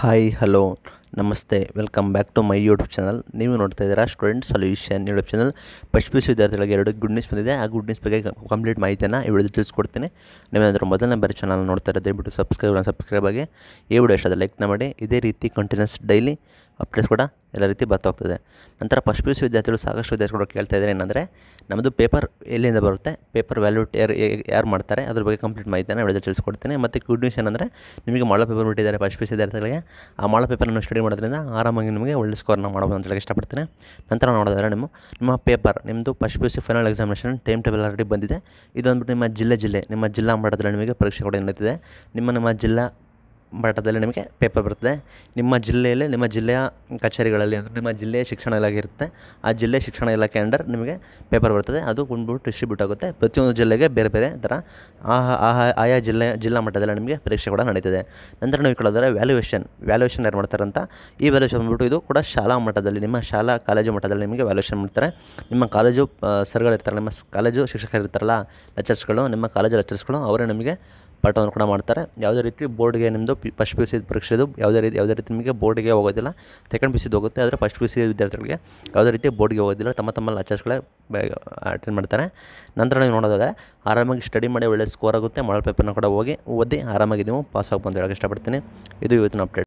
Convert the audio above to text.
hi hello ನಮಸ್ತೆ welcome back to my YouTube channel ನೀವು ನೋಡ್ತಾ ಇದ್ದೀರಾ student solution YouTube channel first ವಿದ್ಯಾರ್ಥಿಗಳಿಗೆ ಎರಡು ಗುಡ್ ನ್ಯೂಸ್ ಬಂದಿದೆ ಆ ಗುಡ್ ನ್ಯೂಸ್ ಬಗ್ಗೆ ಕಂಪ್ಲೀಟ್ ಮಾಹಿತಿಯನ್ನು ಈ ವಿಡಿಯೋ ತಿಳಿಸ್ಕೊಡ್ತೀನಿ ನೀವೇನಾದರೂ ಮೊದಲನೇ ಬೇರೆ ಚಾನಲ್ ನೋಡ್ತಾ ಇರೋದು ದಯವಿಟ್ಟು ಸಬ್ಸ್ಕ್ರೈಬ್ ಸಬ್ಸ್ಕ್ರೈಬ್ ಆಗಿ ಈ ವಿಡಿಯೋ ಇಷ್ಟದ ಲೈಕ್ನ ಮಾಡಿ ಇದೇ ರೀತಿ ಕಂಟಿನ್ಯೂಸ್ ಡೈಲಿ ಅಪ್ಡೇಟ್ಸ್ ಕೂಡ ಎಲ್ಲ ರೀತಿ ಬತ್ತೋಗ್ತದೆ ನಂತರ ಫಸ್ಟ್ ಪಿ ಯು ಸಿ ವಿದ್ಯಾರ್ಥಿಗಳು ಸಾಕಷ್ಟು ವಿದ್ಯಾರ್ಥಿಗಳು ಕೇಳ್ತಾ ಇದ್ದಾರೆ ಏನಂದರೆ ನಮ್ಮದು ಪೇಪರ್ ಎಲ್ಲಿಂದ ಬರುತ್ತೆ ಪೇಪರ್ ವ್ಯಾಲ್ಯೂ ಯಾರು ಯಾರು ಮಾಡ್ತಾರೆ ಅದ್ರ ಬಗ್ಗೆ ಕಂಪ್ಲೀಟ್ ಮಾಹಿತಿಯನ್ನು ವಿಡಿಯೋ ತಿಳಿಸ್ಕೊಡ್ತೇನೆ ಮತ್ತು ಗುಡ್ ನ್ಯೂಸ್ ಏನಂದರೆ ನಿಮಗೆ ಮಾಡೋ ಪೇಪರ್ ಬಿಟ್ಟಿದ್ದಾರೆ ಫಸ್ಟ್ ಪಿ ಸಿ ವಿದ್ಯಾರ್ಥಿಗಳಿಗೆ ಆ ಮಾಡೋ ಪೇಪರನ್ನು ಸ್ಟಡಿ ಮಾಡೋದ್ರಿಂದ ಆರಾಮಾಗಿ ನಿಮಗೆ ಒಳ್ಳೆ ಸ್ಕೋರ್ನ ಮಾಡ್ಬೋದು ಅಂತ ಹೇಳಿ ಇಷ್ಟಪಡ್ತೇನೆ ನಂತರ ನೋಡಿದ್ರೆ ನಿಮ್ಮ ನಿಮ್ಮ ಪೇಪರ್ ನಿಮ್ಮದು first P U C final examination time table already ಬಂದಿದೆ ಇದೊಂದು ನಿಮ್ಮ ಜಿಲ್ಲೆ ಜಿಲ್ಲೆ ನಿಮ್ಮ ಜಿಲ್ಲಾ ಮಟ್ಟದಲ್ಲಿ ನಿಮಗೆ ಪರೀಕ್ಷೆ ಕೂಡ ನಡೀತಿದೆ ನಿಮ್ಮ ನಿಮ್ಮ ಜಿಲ್ಲಾ ಮಟ್ಟದಲ್ಲಿ ನಿಮಗೆ ಪೇಪರ್ ಬರ್ತದೆ ನಿಮ್ಮ ಜಿಲ್ಲೆಯಲ್ಲಿ ನಿಮ್ಮ ಜಿಲ್ಲೆಯ ಕಚೇರಿಗಳಲ್ಲಿ ಅಂದರೆ ನಿಮ್ಮ ಜಿಲ್ಲೆಯ ಶಿಕ್ಷಣ ಇಲಾಖೆ ಇರುತ್ತೆ ಆ ಜಿಲ್ಲೆ ಶಿಕ್ಷಣ ಇಲಾಖೆ ಅಂಡರ್ ನಿಮಗೆ ಪೇಪರ್ ಬರ್ತದೆ ಅದು ಕೊಂಡ್ಬಿಟ್ಟು ಡಿಸ್ಟ್ರಿಬ್ಯೂಟ್ ಆಗುತ್ತೆ ಪ್ರತಿಯೊಂದು ಜಿಲ್ಲೆಗೆ ಬೇರೆ ಬೇರೆ ಥರ ಆಹಾ ಆಯಾ ಜಿಲ್ಲೆ ಜಿಲ್ಲಾ ಮಟ್ಟದಲ್ಲಿ ನಿಮಗೆ ಪರೀಕ್ಷೆ ಕೂಡ ನಡೀತದೆ ನಂತರ ನೀವು ಕೇಳಿದ್ರೆ ವ್ಯಾಲ್ಯೂಯೇಷನ್ ವ್ಯಾಲ್ಯೂಯೇಷನ್ ಯಾರು ಮಾಡ್ತಾರಂತ ಈ ವ್ಯಾಲ್ಯೂಷನ್ ಬಂದ್ಬಿಟ್ಟು ಇದು ಕೂಡ ಶಾಲಾ ಮಟ್ಟದಲ್ಲಿ ನಿಮ್ಮ ಶಾಲಾ ಕಾಲೇಜು ಮಟ್ಟದಲ್ಲಿ ನಿಮಗೆ ವ್ಯಾಲ್ಯೂಷನ್ ಮಾಡ್ತಾರೆ ನಿಮ್ಮ ಕಾಲೇಜು ಸರ್ಗಳಿರ್ತಾರೆ ನಿಮ್ಮ ಕಾಲೇಜು ಶಿಕ್ಷಕರು ಇರ್ತಾರಲ್ಲ ಲೆಕ್ಚರ್ಸ್ಗಳು ನಿಮ್ಮ ಕಾಲೇಜು ಲೆಕ್ಚರ್ಸ್ಗಳು ಅವರೇ ನಿಮಗೆ ಪಾಠವನ್ನು ಕೂಡ ಮಾಡ್ತಾರೆ ಯಾವುದೇ ರೀತಿ ಬೋರ್ಡ್ಗೆ ನಿಮ್ಮದು ಫಸ್ಟ್ ಪಿ ಯು ಸಿ ಪರೀಕ್ಷೆದು ಯಾವುದೇ ರೀತಿ ಯಾವುದೇ ರೀತಿ ನಿಮಗೆ ಬೋರ್ಡ್ಗೆ ಹೋಗೋದಿಲ್ಲ ಸೆಕೆಂಡ್ ಪಿ ಸಿದು ಹೋಗುತ್ತೆ ಆದರೆ ಫಸ್ಟ್ ಪಿ ಸಿ ವಿದ್ಯಾರ್ಥಿಗಳಿಗೆ ಯಾವುದೇ ರೀತಿ ಬೋರ್ಡ್ಗೆ ಹೋಗೋದಿಲ್ಲ ತಮ್ಮ ತಮ್ಮ ಲಚರ್ಸ್ಗಳೇ ಅಟೆಂಡ್ ಮಾಡ್ತಾರೆ ನಂತರ ನೀವು ನೋಡೋದಾದರೆ ಆರಾಮಾಗಿ ಸ್ಟಡಿ ಮಾಡಿ ಒಳ್ಳೆ ಸ್ಕೋರ್ ಆಗುತ್ತೆ ಮಾಡಲ್ ಪೇಪರ್ನ ಕೂಡ ಹೋಗಿ ಓದಿ ಆರಾಮಾಗಿ ನೀವು ಪಾಸ್ ಆಗಬಂದು ಹೇಳೋಕ್ಕೆ ಇಷ್ಟಪಡ್ತೀನಿ ಇದು ಇವತ್ತಿನ ಅಪ್ಡೇಟ್